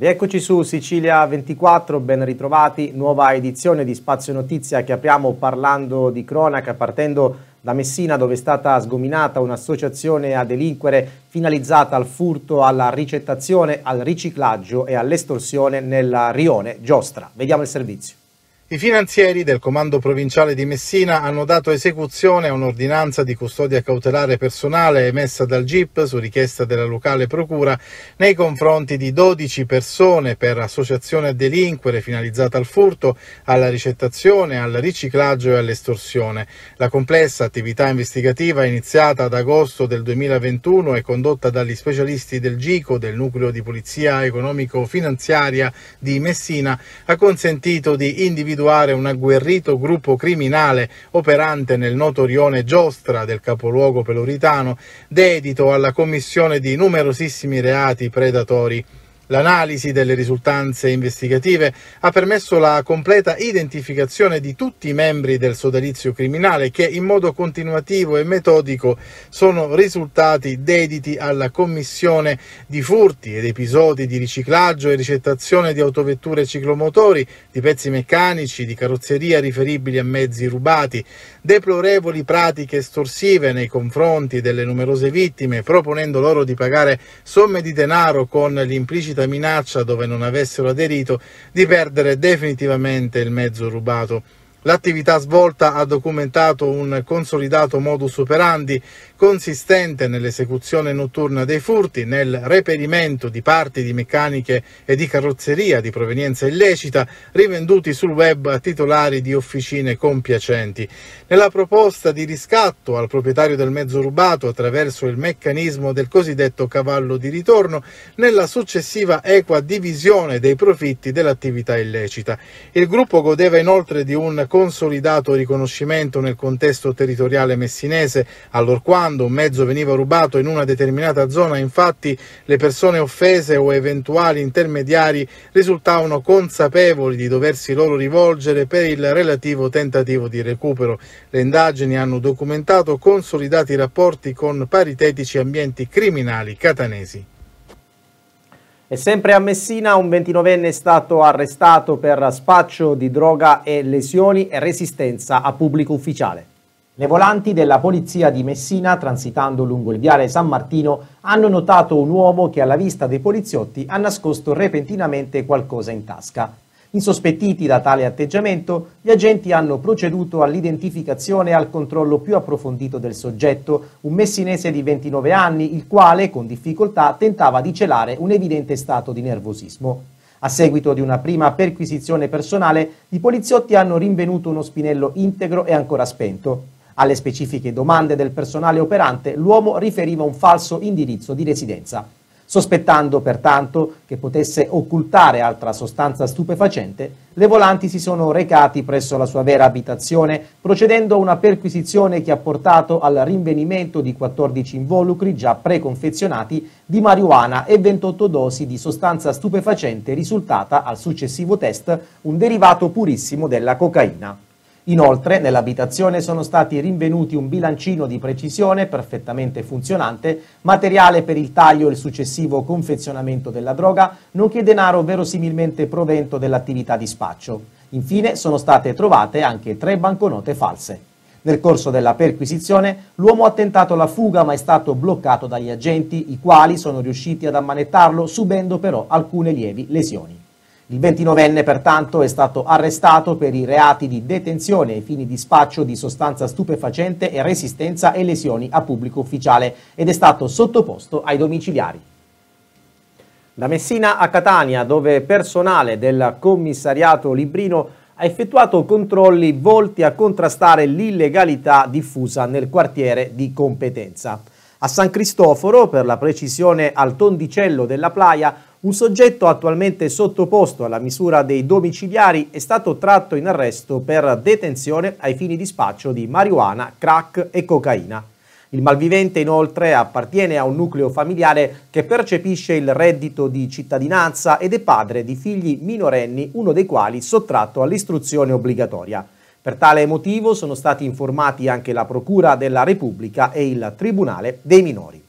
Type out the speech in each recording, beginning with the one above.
Rieccoci su Sicilia 24, ben ritrovati, nuova edizione di Spazio Notizia che apriamo parlando di cronaca, partendo da Messina dove è stata sgominata un'associazione a delinquere finalizzata al furto, alla ricettazione, al riciclaggio e all'estorsione nella rione Giostra. Vediamo il servizio. I finanzieri del Comando Provinciale di Messina hanno dato esecuzione a un'ordinanza di custodia cautelare personale emessa dal GIP su richiesta della locale procura nei confronti di 12 persone per associazione a delinquere finalizzata al furto, alla ricettazione, al riciclaggio e all'estorsione. La complessa attività investigativa iniziata ad agosto del 2021 e condotta dagli specialisti del GICO del Nucleo di Polizia Economico-Finanziaria di Messina ha consentito di individuare individuare un agguerrito gruppo criminale operante nel noto rione Giostra del capoluogo peloritano, dedito alla commissione di numerosissimi reati predatori L'analisi delle risultanze investigative ha permesso la completa identificazione di tutti i membri del sodalizio criminale che in modo continuativo e metodico sono risultati dediti alla commissione di furti ed episodi di riciclaggio e ricettazione di autovetture e ciclomotori, di pezzi meccanici, di carrozzeria riferibili a mezzi rubati, deplorevoli pratiche estorsive nei confronti delle numerose vittime, proponendo loro di pagare somme di denaro con l'implicita concreta minaccia, dove non avessero aderito, di perdere definitivamente il mezzo rubato. L'attività svolta ha documentato un consolidato modus operandi consistente nell'esecuzione notturna dei furti, nel reperimento di parti di meccaniche e di carrozzeria di provenienza illecita rivenduti sul web a titolari di officine compiacenti. Nella proposta di riscatto al proprietario del mezzo rubato attraverso il meccanismo del cosiddetto cavallo di ritorno, nella successiva equa divisione dei profitti dell'attività illecita. Il gruppo godeva inoltre di un consolidato riconoscimento nel contesto territoriale messinese, allorquando quando un mezzo veniva rubato in una determinata zona, infatti, le persone offese o eventuali intermediari risultavano consapevoli di doversi loro rivolgere per il relativo tentativo di recupero. Le indagini hanno documentato consolidati rapporti con paritetici ambienti criminali catanesi. E sempre a Messina un 29enne è stato arrestato per spaccio di droga e lesioni e resistenza a pubblico ufficiale. Le volanti della polizia di Messina, transitando lungo il viale San Martino, hanno notato un uomo che alla vista dei poliziotti ha nascosto repentinamente qualcosa in tasca. Insospettiti da tale atteggiamento, gli agenti hanno proceduto all'identificazione e al controllo più approfondito del soggetto, un messinese di 29 anni, il quale, con difficoltà, tentava di celare un evidente stato di nervosismo. A seguito di una prima perquisizione personale, i poliziotti hanno rinvenuto uno spinello integro e ancora spento. Alle specifiche domande del personale operante l'uomo riferiva un falso indirizzo di residenza. Sospettando pertanto che potesse occultare altra sostanza stupefacente, le volanti si sono recati presso la sua vera abitazione, procedendo a una perquisizione che ha portato al rinvenimento di 14 involucri già preconfezionati di marijuana e 28 dosi di sostanza stupefacente risultata al successivo test un derivato purissimo della cocaina. Inoltre, nell'abitazione sono stati rinvenuti un bilancino di precisione perfettamente funzionante, materiale per il taglio e il successivo confezionamento della droga, nonché denaro verosimilmente provento dell'attività di spaccio. Infine, sono state trovate anche tre banconote false. Nel corso della perquisizione l'uomo ha tentato la fuga ma è stato bloccato dagli agenti, i quali sono riusciti ad ammanettarlo subendo però alcune lievi lesioni. Il 29enne pertanto è stato arrestato per i reati di detenzione ai fini di spaccio di sostanza stupefacente e resistenza e lesioni a pubblico ufficiale ed è stato sottoposto ai domiciliari. Da Messina a Catania, dove personale del commissariato Librino ha effettuato controlli volti a contrastare l'illegalità diffusa nel quartiere di competenza. A San Cristoforo, per la precisione al Tondicello della Playa, un soggetto attualmente sottoposto alla misura dei domiciliari è stato tratto in arresto per detenzione ai fini di spaccio di marijuana, crack e cocaina. Il malvivente inoltre appartiene a un nucleo familiare che percepisce il reddito di cittadinanza ed è padre di figli minorenni, uno dei quali sottratto all'istruzione obbligatoria. Per tale motivo sono stati informati anche la Procura della Repubblica e il Tribunale dei minori.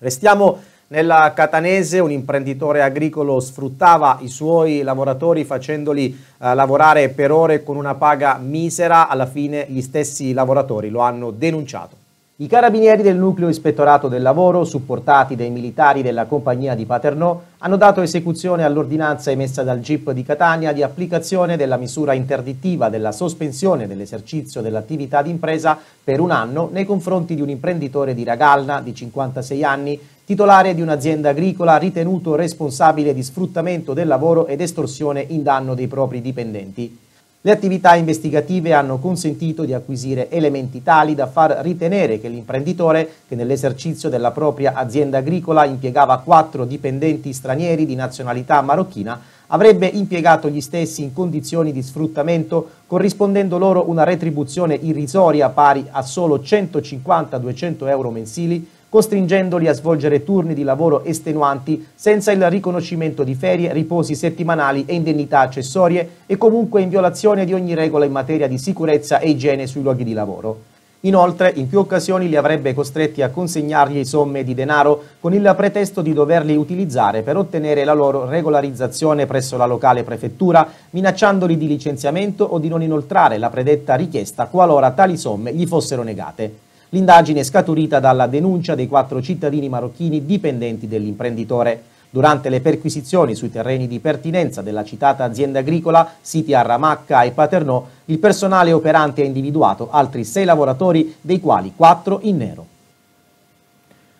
Restiamo nella Catanese un imprenditore agricolo sfruttava i suoi lavoratori facendoli eh, lavorare per ore con una paga misera, alla fine gli stessi lavoratori lo hanno denunciato. I carabinieri del nucleo ispettorato del lavoro, supportati dai militari della compagnia di Paternò, hanno dato esecuzione all'ordinanza emessa dal GIP di Catania di applicazione della misura interdittiva della sospensione dell'esercizio dell'attività d'impresa per un anno nei confronti di un imprenditore di Ragalna di 56 anni, titolare di un'azienda agricola ritenuto responsabile di sfruttamento del lavoro ed estorsione in danno dei propri dipendenti. Le attività investigative hanno consentito di acquisire elementi tali da far ritenere che l'imprenditore, che nell'esercizio della propria azienda agricola impiegava quattro dipendenti stranieri di nazionalità marocchina, avrebbe impiegato gli stessi in condizioni di sfruttamento, corrispondendo loro una retribuzione irrisoria pari a solo 150-200 euro mensili costringendoli a svolgere turni di lavoro estenuanti senza il riconoscimento di ferie, riposi settimanali e indennità accessorie e comunque in violazione di ogni regola in materia di sicurezza e igiene sui luoghi di lavoro. Inoltre, in più occasioni li avrebbe costretti a consegnargli somme di denaro con il pretesto di doverli utilizzare per ottenere la loro regolarizzazione presso la locale prefettura, minacciandoli di licenziamento o di non inoltrare la predetta richiesta qualora tali somme gli fossero negate. L'indagine è scaturita dalla denuncia dei quattro cittadini marocchini dipendenti dell'imprenditore. Durante le perquisizioni sui terreni di pertinenza della citata azienda agricola, siti a Ramacca e Paternò, il personale operante ha individuato altri sei lavoratori, dei quali quattro in nero.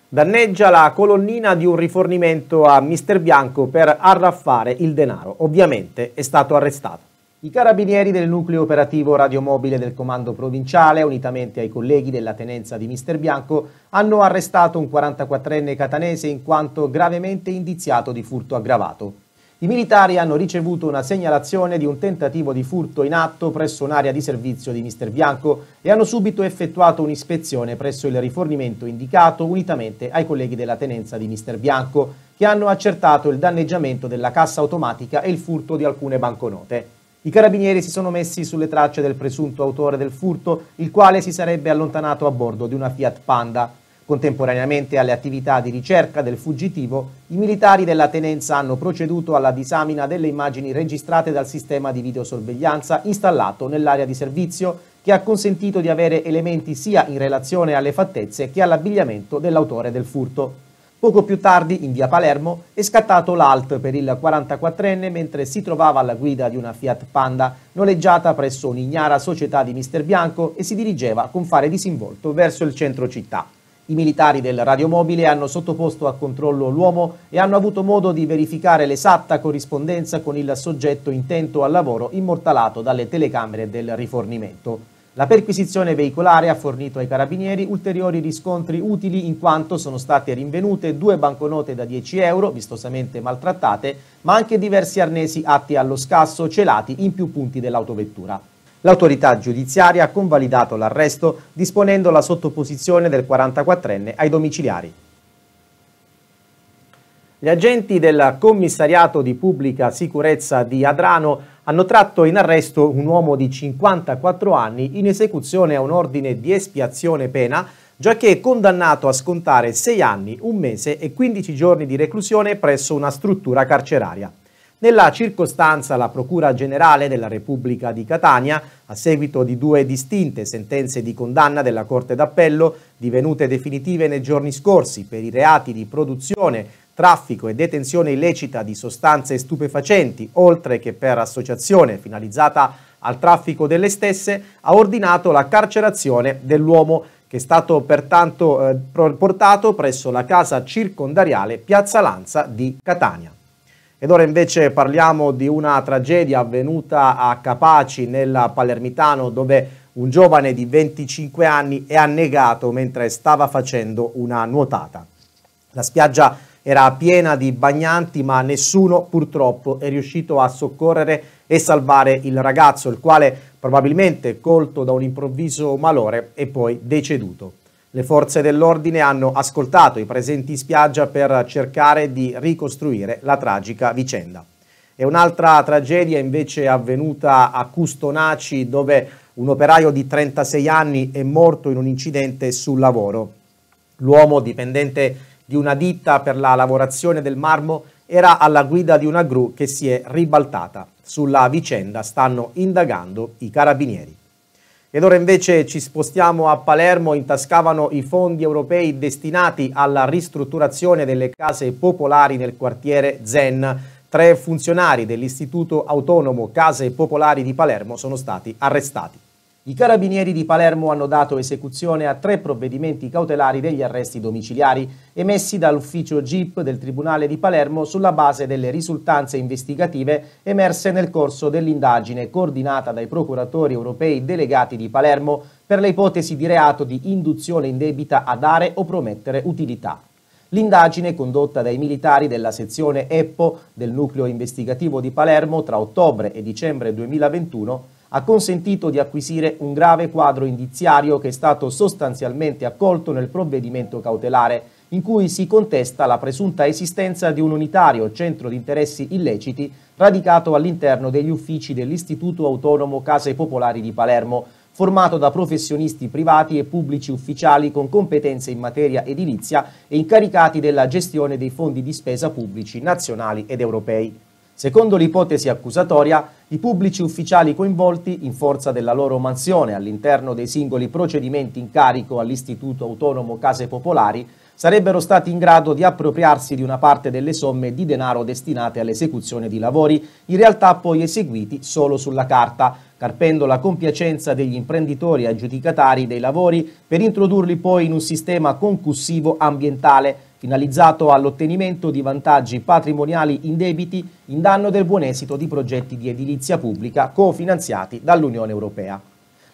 Danneggia la colonnina di un rifornimento a Mister Bianco per arraffare il denaro. Ovviamente è stato arrestato. I carabinieri del nucleo operativo radiomobile del comando provinciale, unitamente ai colleghi della tenenza di Mister Bianco, hanno arrestato un 44enne catanese in quanto gravemente indiziato di furto aggravato. I militari hanno ricevuto una segnalazione di un tentativo di furto in atto presso un'area di servizio di Mister Bianco e hanno subito effettuato un'ispezione presso il rifornimento indicato unitamente ai colleghi della tenenza di Mister Bianco, che hanno accertato il danneggiamento della cassa automatica e il furto di alcune banconote. I carabinieri si sono messi sulle tracce del presunto autore del furto, il quale si sarebbe allontanato a bordo di una Fiat Panda. Contemporaneamente alle attività di ricerca del fuggitivo, i militari della tenenza hanno proceduto alla disamina delle immagini registrate dal sistema di videosorveglianza installato nell'area di servizio, che ha consentito di avere elementi sia in relazione alle fattezze che all'abbigliamento dell'autore del furto. Poco più tardi, in via Palermo, è scattato l'alt per il 44enne mentre si trovava alla guida di una Fiat Panda noleggiata presso un'ignara società di Mister Bianco e si dirigeva con fare disinvolto verso il centro città. I militari del radiomobile hanno sottoposto a controllo l'uomo e hanno avuto modo di verificare l'esatta corrispondenza con il soggetto intento al lavoro immortalato dalle telecamere del rifornimento. La perquisizione veicolare ha fornito ai carabinieri ulteriori riscontri utili in quanto sono state rinvenute due banconote da 10 euro, vistosamente maltrattate, ma anche diversi arnesi atti allo scasso celati in più punti dell'autovettura. L'autorità giudiziaria ha convalidato l'arresto disponendo la sottoposizione del 44enne ai domiciliari. Gli agenti del commissariato di pubblica sicurezza di Adrano hanno tratto in arresto un uomo di 54 anni in esecuzione a un ordine di espiazione pena, giacché condannato a scontare 6 anni, 1 mese e 15 giorni di reclusione presso una struttura carceraria. Nella circostanza la Procura Generale della Repubblica di Catania, a seguito di due distinte sentenze di condanna della Corte d'Appello, divenute definitive nei giorni scorsi per i reati di produzione, traffico e detenzione illecita di sostanze stupefacenti, oltre che per associazione finalizzata al traffico delle stesse, ha ordinato la carcerazione dell'uomo che è stato pertanto eh, portato presso la casa circondariale Piazza Lanza di Catania. Ed ora invece parliamo di una tragedia avvenuta a Capaci nel Palermitano dove un giovane di 25 anni è annegato mentre stava facendo una nuotata. La spiaggia era piena di bagnanti ma nessuno purtroppo è riuscito a soccorrere e salvare il ragazzo, il quale probabilmente colto da un improvviso malore è poi deceduto. Le forze dell'ordine hanno ascoltato i presenti in spiaggia per cercare di ricostruire la tragica vicenda. E un'altra tragedia invece è avvenuta a Custonaci dove un operaio di 36 anni è morto in un incidente sul lavoro. L'uomo dipendente di una ditta per la lavorazione del marmo era alla guida di una gru che si è ribaltata. Sulla vicenda stanno indagando i carabinieri. Ed ora invece ci spostiamo a Palermo, intascavano i fondi europei destinati alla ristrutturazione delle case popolari nel quartiere Zen. Tre funzionari dell'Istituto Autonomo Case Popolari di Palermo sono stati arrestati. I carabinieri di Palermo hanno dato esecuzione a tre provvedimenti cautelari degli arresti domiciliari emessi dall'ufficio GIP del Tribunale di Palermo sulla base delle risultanze investigative emerse nel corso dell'indagine coordinata dai procuratori europei delegati di Palermo per le ipotesi di reato di induzione indebita a dare o promettere utilità. L'indagine condotta dai militari della sezione EPPO del nucleo investigativo di Palermo tra ottobre e dicembre 2021 ha consentito di acquisire un grave quadro indiziario che è stato sostanzialmente accolto nel provvedimento cautelare, in cui si contesta la presunta esistenza di un unitario centro di interessi illeciti radicato all'interno degli uffici dell'Istituto Autonomo Case Popolari di Palermo, formato da professionisti privati e pubblici ufficiali con competenze in materia edilizia e incaricati della gestione dei fondi di spesa pubblici nazionali ed europei. Secondo l'ipotesi accusatoria, i pubblici ufficiali coinvolti, in forza della loro mansione all'interno dei singoli procedimenti in carico all'Istituto Autonomo Case Popolari, sarebbero stati in grado di appropriarsi di una parte delle somme di denaro destinate all'esecuzione di lavori, in realtà poi eseguiti solo sulla carta, carpendo la compiacenza degli imprenditori aggiudicatari dei lavori per introdurli poi in un sistema concussivo ambientale finalizzato all'ottenimento di vantaggi patrimoniali indebiti in danno del buon esito di progetti di edilizia pubblica cofinanziati dall'Unione Europea.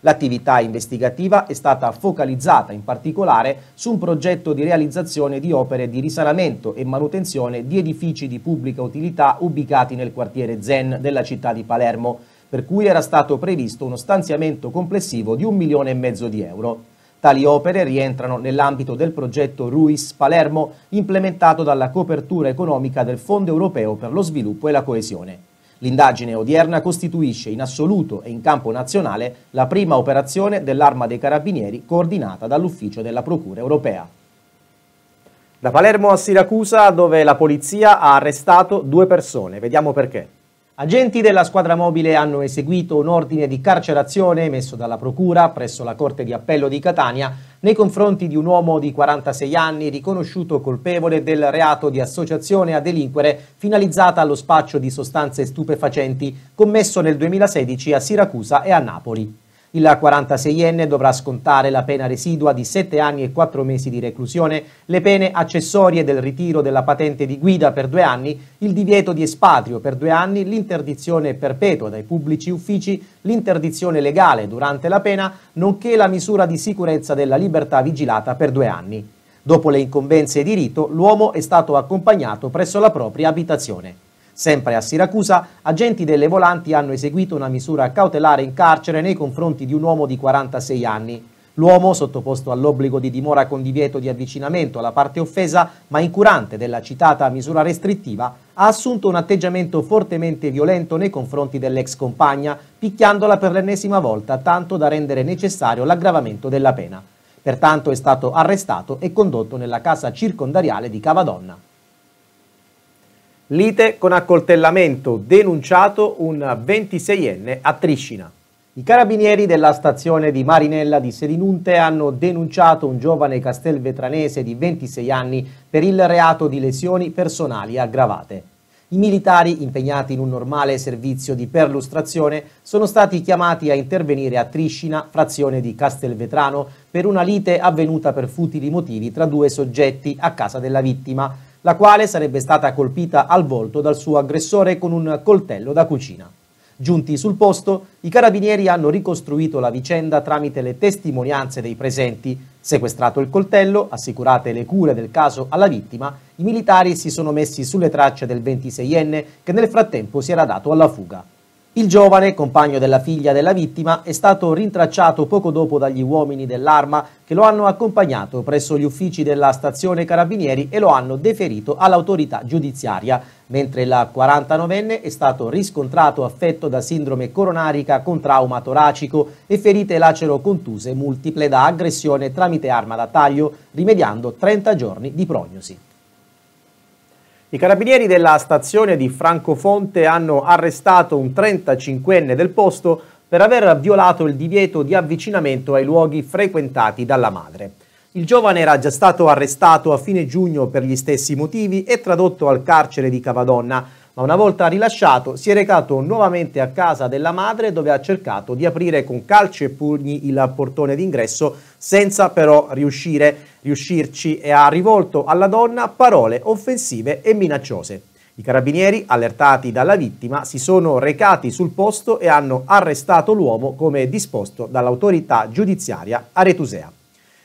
L'attività investigativa è stata focalizzata in particolare su un progetto di realizzazione di opere di risanamento e manutenzione di edifici di pubblica utilità ubicati nel quartiere Zen della città di Palermo, per cui era stato previsto uno stanziamento complessivo di un milione e mezzo di euro. Tali opere rientrano nell'ambito del progetto RUIS Palermo implementato dalla copertura economica del Fondo europeo per lo sviluppo e la coesione. L'indagine odierna costituisce in assoluto e in campo nazionale la prima operazione dell'Arma dei Carabinieri coordinata dall'Ufficio della Procura europea. Da Palermo a Siracusa dove la polizia ha arrestato due persone. Vediamo perché. Agenti della squadra mobile hanno eseguito un ordine di carcerazione emesso dalla Procura presso la Corte di Appello di Catania nei confronti di un uomo di 46 anni riconosciuto colpevole del reato di associazione a delinquere finalizzata allo spaccio di sostanze stupefacenti commesso nel 2016 a Siracusa e a Napoli. Il 46enne dovrà scontare la pena residua di 7 anni e 4 mesi di reclusione, le pene accessorie del ritiro della patente di guida per 2 anni, il divieto di espatrio per 2 anni, l'interdizione perpetua dai pubblici uffici, l'interdizione legale durante la pena, nonché la misura di sicurezza della libertà vigilata per 2 anni. Dopo le incombenze di rito, l'uomo è stato accompagnato presso la propria abitazione. Sempre a Siracusa, agenti delle volanti hanno eseguito una misura cautelare in carcere nei confronti di un uomo di 46 anni. L'uomo, sottoposto all'obbligo di dimora con divieto di avvicinamento alla parte offesa, ma incurante della citata misura restrittiva, ha assunto un atteggiamento fortemente violento nei confronti dell'ex compagna, picchiandola per l'ennesima volta, tanto da rendere necessario l'aggravamento della pena. Pertanto è stato arrestato e condotto nella casa circondariale di Cavadonna. Lite con accoltellamento, denunciato un 26enne a Triscina. I carabinieri della stazione di Marinella di Sedinunte hanno denunciato un giovane castelvetranese di 26 anni per il reato di lesioni personali aggravate. I militari, impegnati in un normale servizio di perlustrazione, sono stati chiamati a intervenire a Triscina, frazione di Castelvetrano, per una lite avvenuta per futili motivi tra due soggetti a casa della vittima, la quale sarebbe stata colpita al volto dal suo aggressore con un coltello da cucina. Giunti sul posto, i carabinieri hanno ricostruito la vicenda tramite le testimonianze dei presenti. Sequestrato il coltello, assicurate le cure del caso alla vittima, i militari si sono messi sulle tracce del 26enne che nel frattempo si era dato alla fuga. Il giovane, compagno della figlia della vittima, è stato rintracciato poco dopo dagli uomini dell'arma che lo hanno accompagnato presso gli uffici della stazione carabinieri e lo hanno deferito all'autorità giudiziaria, mentre la 49enne è stato riscontrato affetto da sindrome coronarica con trauma toracico e ferite lacero-contuse multiple da aggressione tramite arma da taglio, rimediando 30 giorni di prognosi. I carabinieri della stazione di Francofonte hanno arrestato un 35enne del posto per aver violato il divieto di avvicinamento ai luoghi frequentati dalla madre. Il giovane era già stato arrestato a fine giugno per gli stessi motivi e tradotto al carcere di Cavadonna, ma una volta rilasciato si è recato nuovamente a casa della madre dove ha cercato di aprire con calci e pugni il portone d'ingresso senza però riuscire, riuscirci e ha rivolto alla donna parole offensive e minacciose. I carabinieri, allertati dalla vittima, si sono recati sul posto e hanno arrestato l'uomo come disposto dall'autorità giudiziaria aretusea.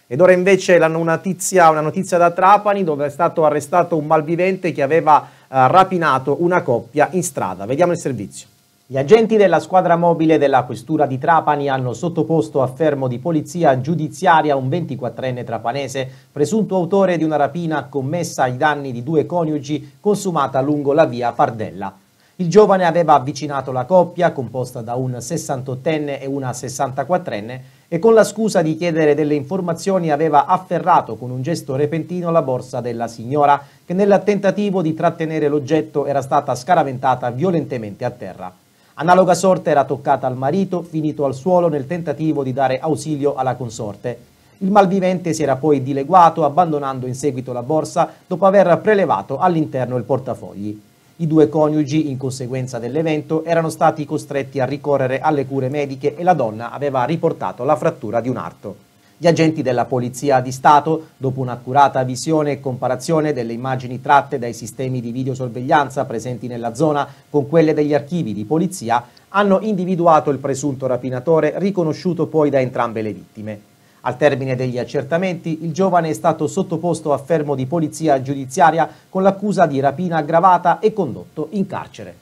Ed ora invece la notizia, una notizia da Trapani dove è stato arrestato un malvivente che aveva rapinato una coppia in strada. Vediamo il servizio. Gli agenti della squadra mobile della Questura di Trapani hanno sottoposto a fermo di polizia giudiziaria un 24enne trapanese, presunto autore di una rapina commessa ai danni di due coniugi consumata lungo la via Fardella. Il giovane aveva avvicinato la coppia, composta da un 68enne e una 64enne, e con la scusa di chiedere delle informazioni aveva afferrato con un gesto repentino la borsa della signora, che nel tentativo di trattenere l'oggetto era stata scaraventata violentemente a terra. Analoga sorte era toccata al marito, finito al suolo nel tentativo di dare ausilio alla consorte. Il malvivente si era poi dileguato, abbandonando in seguito la borsa dopo aver prelevato all'interno il portafogli. I due coniugi, in conseguenza dell'evento, erano stati costretti a ricorrere alle cure mediche e la donna aveva riportato la frattura di un arto. Gli agenti della Polizia di Stato, dopo un'accurata visione e comparazione delle immagini tratte dai sistemi di videosorveglianza presenti nella zona con quelle degli archivi di polizia, hanno individuato il presunto rapinatore riconosciuto poi da entrambe le vittime. Al termine degli accertamenti, il giovane è stato sottoposto a fermo di polizia giudiziaria con l'accusa di rapina aggravata e condotto in carcere.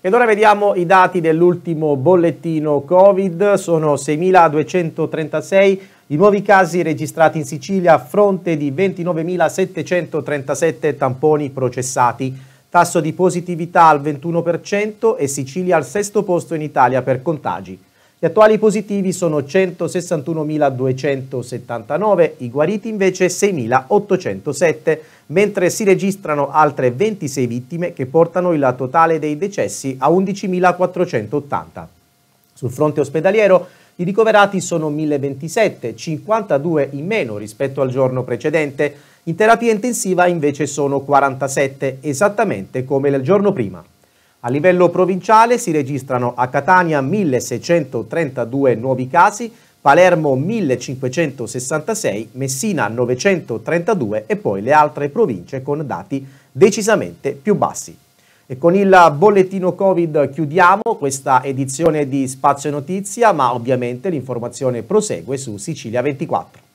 Ed ora vediamo i dati dell'ultimo bollettino Covid. Sono 6.236 i nuovi casi registrati in Sicilia a fronte di 29.737 tamponi processati. Tasso di positività al 21% e Sicilia al sesto posto in Italia per contagi. Gli attuali positivi sono 161.279, i guariti invece 6.807, mentre si registrano altre 26 vittime che portano il totale dei decessi a 11.480. Sul fronte ospedaliero i ricoverati sono 1027, 52 in meno rispetto al giorno precedente, in terapia intensiva invece sono 47, esattamente come il giorno prima. A livello provinciale si registrano a Catania 1632 nuovi casi, Palermo 1566, Messina 932 e poi le altre province con dati decisamente più bassi. E con il bollettino Covid chiudiamo questa edizione di Spazio Notizia, ma ovviamente l'informazione prosegue su Sicilia 24.